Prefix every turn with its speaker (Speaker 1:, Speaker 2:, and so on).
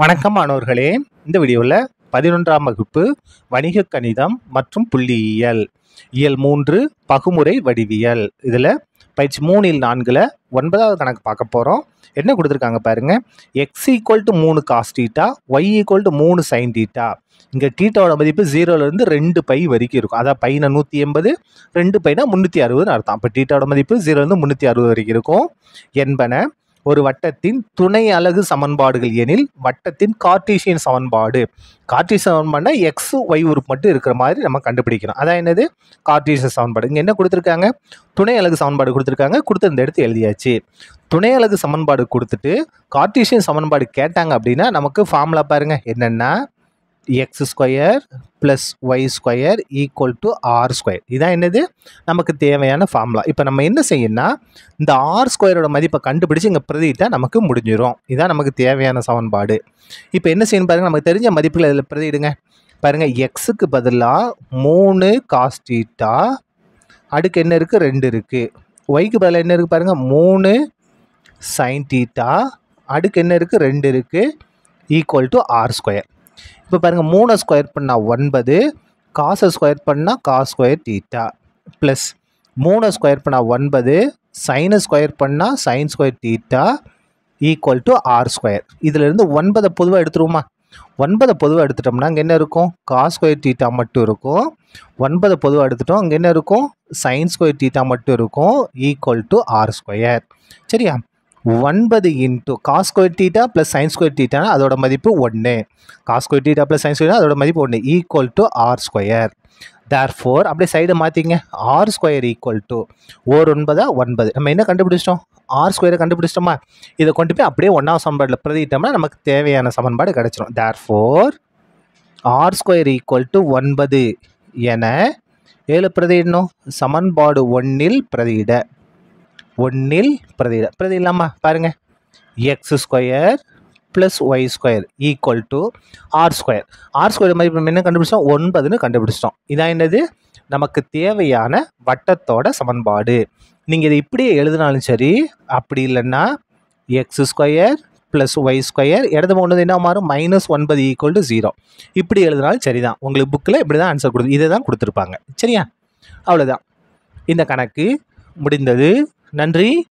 Speaker 1: வணக்கம் மாணவர்களே இந்த வீடியோவில் பதினொன்றாம் வகுப்பு வணிக கணிதம் மற்றும் புள்ளியியல் இயல் மூன்று பகுமுறை வடிவியல் இதில் பயிற்சி மூணில் நான்கில் ஒன்பதாவது கணக்கு பார்க்க போகிறோம் என்ன கொடுத்துருக்காங்க பாருங்கள் எக்ஸ் ஈக்குவல் டு மூணு cos theta y equal to மூணு சைன் டீட்டா இங்கே டீட்டாவோட மதிப்பு ஜீரோலேருந்து ரெண்டு பை வரைக்கும் இருக்கும் அதாவது பையனை நூற்றி எண்பது ரெண்டு பைனா முந்நூற்றி அறுபதுன்னு அர்த்தம் அப்போ டீட்டாவோட மதிப்பு ஜீரோலேருந்து முந்நூற்றி அறுபது வரைக்கும் இருக்கும் என்பன ஒரு வட்டத்தின் துணை அலகு சமன்பாடுகள் எனில் வட்டத்தின் கார்டீசியன் சமன்பாடு கார்டீசியன் சமன்பாடுனா எக்ஸ் ஒய் உறுப்பு மட்டும் இருக்கிற மாதிரி நம்ம கண்டுபிடிக்கிறோம் அதான் என்னது கார்டீசியன் சமன்பாடு இங்கே என்ன கொடுத்துருக்காங்க துணை அலகு சமன்பாடு கொடுத்துருக்காங்க கொடுத்து இந்த இடத்து எழுதியாச்சு துணை அலகு சமன்பாடு கொடுத்துட்டு கார்டீசியன் சமன்பாடு கேட்டாங்க அப்படின்னா நமக்கு ஃபார்முலா பாருங்கள் என்னென்னா x square plus y square equal to r square இதான் என்னது நமக்கு தேவையான ஃபார்முலா இப்போ நம்ம என்ன செய்யணும்னா இந்த ஆர் ஸ்கொயரோட மதிப்பை கண்டுபிடிச்சி இங்கே பிரதியிட்டால் நமக்கு முடிஞ்சிடும் இதுதான் நமக்கு தேவையான சமன்பாடு இப்போ என்ன செய்யணும் பாருங்கள் நமக்கு தெரிஞ்ச மதிப்புகள் இதில் பிரதியிடுங்க பாருங்கள் எக்ஸுக்கு பதிலாக மூணு காஸ்டீட்டா அடுக்கு என்ன இருக்குது ரெண்டு இருக்குது ஒய்க்கு பதிலாக என்ன இருக்குது பாருங்கள் மூணு சைன் டீட்டா அடுக்கு என்ன இருக்குது ரெண்டு இருக்குது ஈக்குவல் டு ஆர் ஸ்கொயர் இப்போ பாருங்கள் மூணை ஸ்கொயர் பண்ணால் ஒன்பது காசை ஸ்கொயர் பண்ணால் காஸ் ஸ்கொயர் தீட்டா ப்ளஸ் மூணை ஸ்கொயர் பண்ணால் ஒன்பது சைனை ஸ்கொயர் பண்ணால் sine square theta equal to r square இதிலிருந்து ஒன்பதை பொதுவாக எடுத்துருவோமா ஒன்பதை பொதுவாக எடுத்துட்டோம்னா அங்கே என்ன இருக்கும் காஸ் ஸ்கொயர் தீட்டா மட்டும் இருக்கும் ஒன்பதை பொதுவாக எடுத்துட்டோம் அங்கே என்ன இருக்கும் சைன் ஸ்கொயர் தீட்டா மட்டும் இருக்கும் ஈக்குவல் டு ஆர் ஸ்கொயர் சரியா ஒன்பது into cos square theta plus sine square டீட்டானா அதோட மதிப்பு ஒன்று cos square theta plus sine square அதோட மதிப்பு ஒன்று equal to r square therefore ஃபோர் அப்படியே சைடு மாற்றிங்க ஆர் ஸ்கொயர் ஈக்குவல் டு ஓர் ஒன்பதா ஒன்பது நம்ம என்ன கண்டுபிடிச்சிட்டோம் ஆர் ஸ்கொயரை கண்டுபிடிச்சிட்டோமா இதை கொண்டு போய் அப்படியே ஒன்றாவது சமன்பாடில் பிரதிட்டோம்னா நமக்கு தேவையான சமன்பாடு கிடச்சிரும் there four R square equal to ஒன்பது என ஏழு பிரதிடணும் சமன்பாடு ஒன்றில் பிரதியிட ஒன்றில் பிரதியிட பிரதியிடலாமா பாருங்கள் x square plus y square equal to r square r square மாதிரி நம்ம என்ன கண்டுபிடிச்சோம் ஒன்பதுன்னு கண்டுபிடிச்சிட்டோம் இதான் என்னது நமக்கு தேவையான வட்டத்தோட சமன்பாடு நீங்கள் இதை இப்படியே எழுதினாலும் சரி அப்படி இல்லைன்னா x square plus y square இடது போனது என்ன மாறும் மைனஸ் ஒன்பது ஈக்குவல் டு ஜீரோ இப்படி எழுதினாலும் சரி தான் உங்களுக்கு புக்கில் இப்படி தான் ஆன்சர் கொடுத்து இதை தான் கொடுத்துருப்பாங்க சரியா அவ்வளோதான் இந்த கணக்கு முடிந்தது நன்றி